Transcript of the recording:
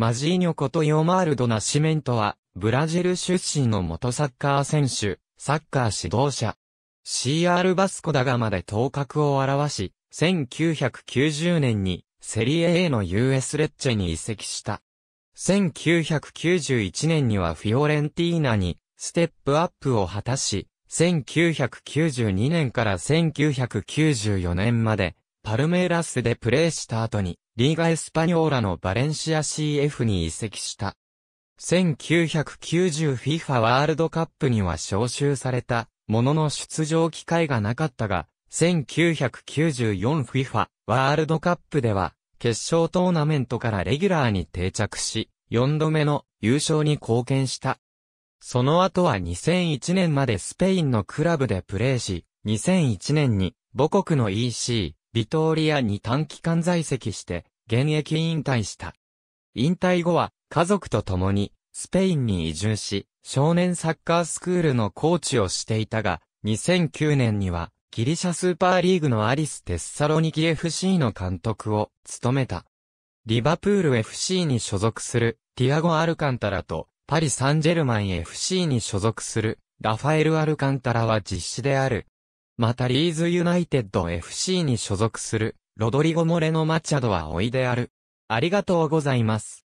マジーニョことヨマールド・ナシメントは、ブラジル出身の元サッカー選手、サッカー指導者。CR バスコダガまで頭角を表し、1990年にセリエ A の US レッチェに移籍した。1991年にはフィオレンティーナにステップアップを果たし、1992年から1994年までパルメイラスでプレーした後にリーガ・エスパニョーラのバレンシア CF に移籍した。1990FIFA ワールドカップには招集された、ものの出場機会がなかったが、1994FIFA ワールドカップでは、決勝トーナメントからレギュラーに定着し、4度目の優勝に貢献した。その後は2001年までスペインのクラブでプレーし、2001年に母国の EC ビトーリアに短期間在籍して、現役引退した。引退後は、家族と共に、スペインに移住し、少年サッカースクールのコーチをしていたが、2009年には、ギリシャスーパーリーグのアリス・テッサロニキ FC の監督を務めた。リバプール FC に所属するティアゴ・アルカンタラとパリ・サンジェルマン FC に所属するラファエル・アルカンタラは実施であるまたリーズユナイテッド FC に所属する、ロドリゴ・モレノ・マチャドはおいである。ありがとうございます。